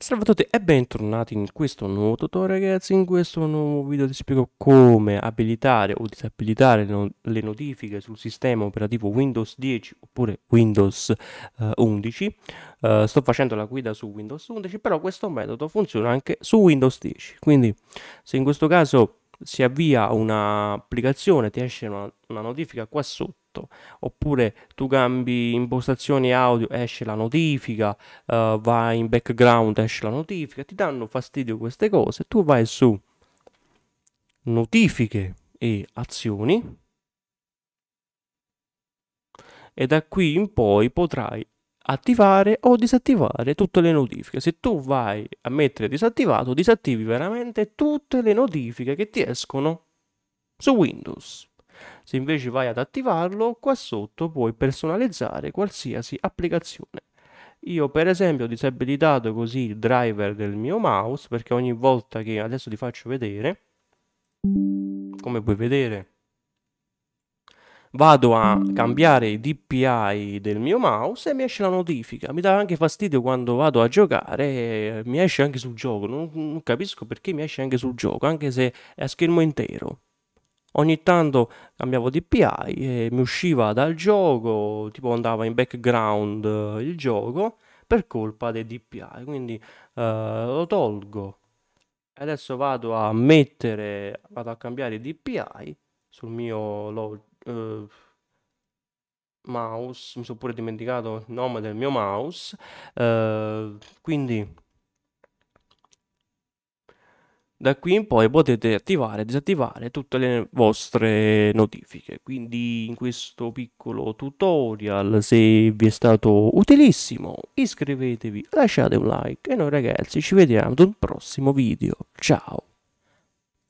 Salve a tutti e bentornati in questo nuovo tutorial ragazzi, in questo nuovo video ti spiego come abilitare o disabilitare le notifiche sul sistema operativo Windows 10 oppure Windows eh, 11 eh, sto facendo la guida su Windows 11 però questo metodo funziona anche su Windows 10 quindi se in questo caso si avvia un'applicazione, ti esce una, una, notifica qua sotto, oppure tu cambi impostazioni audio, esce la notifica, uh, vai in background, esce la notifica, ti danno fastidio queste cose, tu vai su notifiche e azioni e da qui in poi potrai attivare o disattivare tutte le notifiche. Se tu vai a mettere disattivato, disattivi veramente tutte le notifiche che ti escono su Windows. Se invece vai ad attivarlo, qua sotto puoi personalizzare qualsiasi applicazione. Io per esempio ho disabilitato così il driver del mio mouse perché ogni volta che adesso ti faccio vedere, come puoi vedere, vado a mm. cambiare i DPI del mio mouse e mi esce la notifica. Mi dà anche fastidio quando vado a giocare, e mi esce anche sul gioco. Non, non, capisco perché mi esce anche sul gioco, anche se è a schermo intero. Ogni tanto cambiavo DPI e mi usciva dal gioco, tipo andava in background eh, il gioco per colpa dei DPI. Quindi uh, lo tolgo. Adesso vado a mettere, vado a cambiare i DPI sul mio lo- eh, mouse, mi sono pure dimenticato il nome del mio mouse, eh, quindi da qui in poi potete attivare e disattivare tutte le vostre notifiche quindi in questo piccolo tutorial se vi è stato utilissimo iscrivetevi lasciate un like e noi ragazzi ci vediamo ad un prossimo video ciao